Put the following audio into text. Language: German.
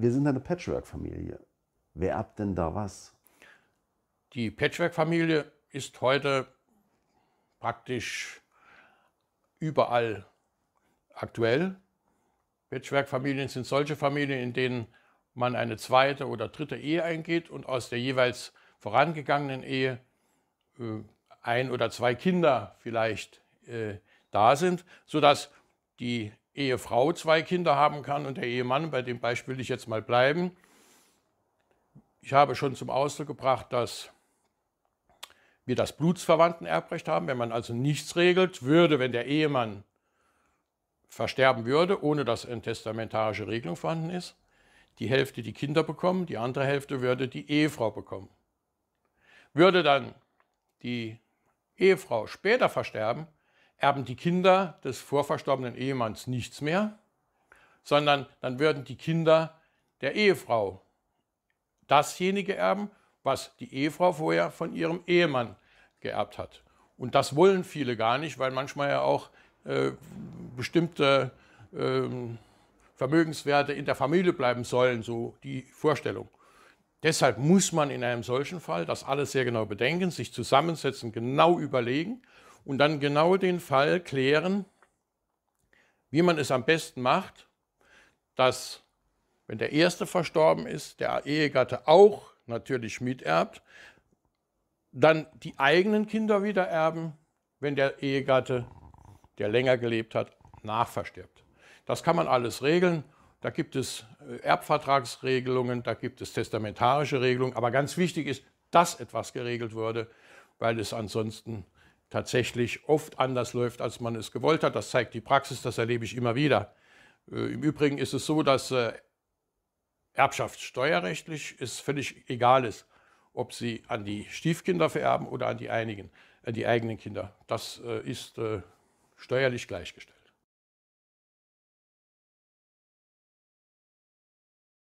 wir sind eine Patchwork-Familie. Wer erbt denn da was? Die Patchwork-Familie ist heute praktisch überall aktuell. Patchwork-Familien sind solche Familien, in denen man eine zweite oder dritte Ehe eingeht und aus der jeweils vorangegangenen Ehe äh, ein oder zwei Kinder vielleicht äh, da sind, sodass die Ehefrau zwei Kinder haben kann und der Ehemann, bei dem Beispiel will ich jetzt mal bleiben. Ich habe schon zum Ausdruck gebracht, dass wir das Blutsverwandtenerbrecht haben. Wenn man also nichts regelt, würde, wenn der Ehemann versterben würde, ohne dass eine testamentarische Regelung vorhanden ist, die Hälfte die Kinder bekommen, die andere Hälfte würde die Ehefrau bekommen. Würde dann die Ehefrau später versterben, erben die Kinder des vorverstorbenen Ehemanns nichts mehr, sondern dann würden die Kinder der Ehefrau dasjenige erben, was die Ehefrau vorher von ihrem Ehemann geerbt hat. Und das wollen viele gar nicht, weil manchmal ja auch äh, bestimmte äh, Vermögenswerte in der Familie bleiben sollen, so die Vorstellung. Deshalb muss man in einem solchen Fall das alles sehr genau bedenken, sich zusammensetzen, genau überlegen und dann genau den Fall klären, wie man es am besten macht, dass, wenn der Erste verstorben ist, der Ehegatte auch natürlich miterbt, dann die eigenen Kinder wieder erben, wenn der Ehegatte, der länger gelebt hat, nachverstirbt. Das kann man alles regeln. Da gibt es äh, Erbvertragsregelungen, da gibt es testamentarische Regelungen. Aber ganz wichtig ist, dass etwas geregelt wurde, weil es ansonsten tatsächlich oft anders läuft, als man es gewollt hat. Das zeigt die Praxis, das erlebe ich immer wieder. Äh, Im Übrigen ist es so, dass äh, erbschaftssteuerrechtlich es völlig egal ist, ob sie an die Stiefkinder vererben oder an die, einigen, die eigenen Kinder. Das äh, ist äh, steuerlich gleichgestellt.